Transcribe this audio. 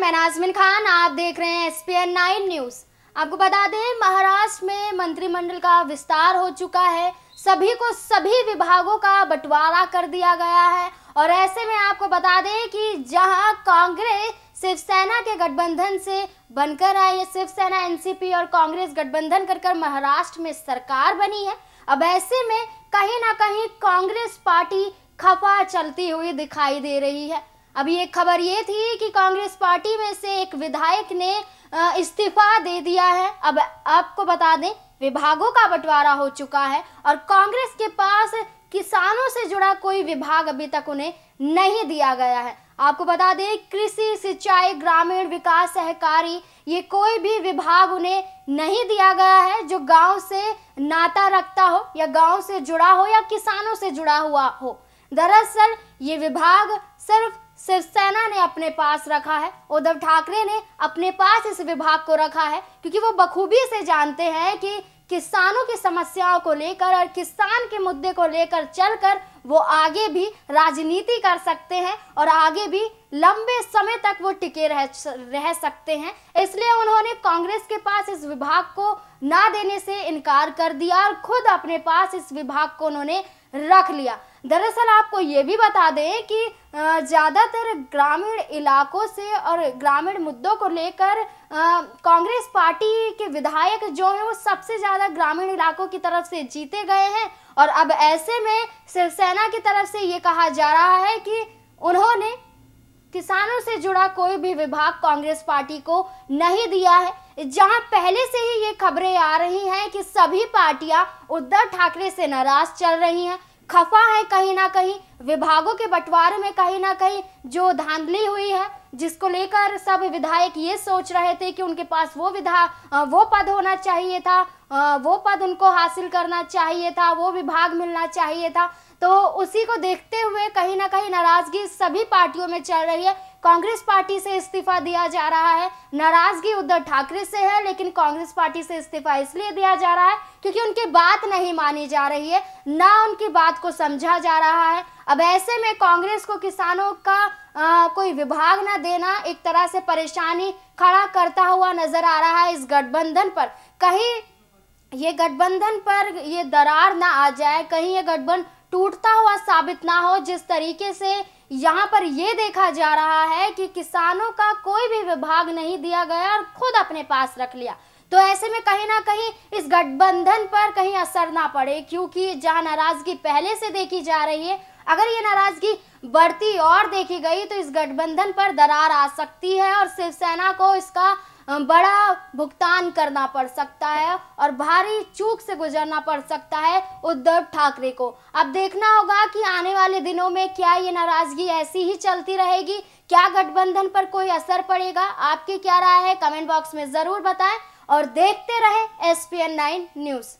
मैं नाजमिन खान आप देख रहे हैं S P N nine news आपको बता दें महाराष्ट्र में मंत्रिमंडल का विस्तार हो चुका है सभी को सभी विभागों का बंटवारा कर दिया गया है और ऐसे में आपको बता दें कि जहां कांग्रेस शिवसेना के गठबंधन से बनकर आई है शिवसेना एनसीपी और कांग्रेस गठबंधन कर कर महाराष्ट्र में सरकार बनी है अब ऐसे में कहीं ना कहीं कांग्रेस पार्टी खफा चलती हुई दिखाई दे रही है अभी एक खबर ये थी कि कांग्रेस पार्टी में से एक विधायक ने इस्तीफा दे दिया है अब आपको बता दें विभागों का बंटवारा हो चुका है और कांग्रेस के पास किसानों से जुड़ा कोई विभाग अभी तक उन्हें नहीं दिया गया है आपको बता दें कृषि सिंचाई ग्रामीण विकास सहकारी ये कोई भी विभाग उन्हें नहीं दिया गया है जो गांव से नाता रखता हो या गांव से जुड़ा हो या किसानों से जुड़ा हुआ हो दरअसल ये विभाग सिर्फ शिवसेना ने अपने पास रखा है उद्धव ठाकरे ने अपने पास इस विभाग को रखा है क्योंकि वो बखूबी से जानते हैं कि किसानों की समस्याओं को लेकर और किसान के मुद्दे को लेकर चलकर वो आगे भी राजनीति कर सकते हैं और आगे भी लंबे समय तक वो टिके रह रह सकते हैं इसलिए उन्होंने कांग्रेस के पास इस विभाग को ना देने से इनकार कर दिया और खुद अपने पास इस विभाग को उन्होंने रख लिया दरअसल आपको ये भी बता दें कि ज़्यादातर ग्रामीण इलाकों से और ग्रामीण मुद्दों को लेकर कांग्रेस पार्टी के विधायक जो हैं वो सबसे ज़्यादा ग्रामीण इलाकों की तरफ से जीते गए हैं और अब ऐसे में शिवसेना की तरफ से ये कहा जा रहा है कि उन्होंने किसानों से जुड़ा कोई भी विभाग कांग्रेस पार्टी को नहीं दिया है जहां पहले से ही ये खबरें आ रही हैं कि सभी पार्टियां उद्धव ठाकरे से नाराज चल रही हैं खफा है कहीं ना कहीं विभागों के बंटवारे में कहीं ना कहीं जो धांधली हुई है जिसको लेकर सब विधायक ये सोच रहे थे कि उनके पास वो विधा वो पद होना चाहिए था वो पद उनको हासिल करना चाहिए था वो विभाग मिलना चाहिए था तो उसी को देखते हुए कहीं ना कहीं नाराज़गी सभी पार्टियों में चल रही है कांग्रेस पार्टी से इस्तीफा दिया जा रहा है नाराज़गी उद्धव ठाकरे से है लेकिन कांग्रेस पार्टी से इस्तीफा इसलिए दिया जा रहा है क्योंकि उनकी बात नहीं मानी जा रही है ना उनकी बात को समझा जा रहा है अब ऐसे में कांग्रेस को किसानों का आ, कोई विभाग ना देना एक तरह से परेशानी खड़ा करता हुआ नजर आ रहा है इस गठबंधन पर कहीं ये गठबंधन पर ये दरार ना आ जाए कहीं ये गठबंधन टूटता हुआ साबित ना हो जिस तरीके से यहाँ पर ये देखा जा रहा है कि किसानों का कोई भी विभाग नहीं दिया गया और खुद अपने पास रख लिया तो ऐसे में कहीं ना कहीं इस गठबंधन पर कहीं असर ना पड़े क्योंकि जहां नाराजगी पहले से देखी जा रही है अगर ये नाराजगी बढ़ती और देखी गई तो इस गठबंधन पर दरार आ सकती है और शिवसेना को इसका बड़ा भुगतान करना पड़ सकता है और भारी चूक से गुजरना पड़ सकता है उद्धव ठाकरे को अब देखना होगा कि आने वाले दिनों में क्या ये नाराजगी ऐसी ही चलती रहेगी क्या गठबंधन पर कोई असर पड़ेगा आपकी क्या राय है कमेंट बॉक्स में ज़रूर बताएं और देखते रहें एस पी न्यूज़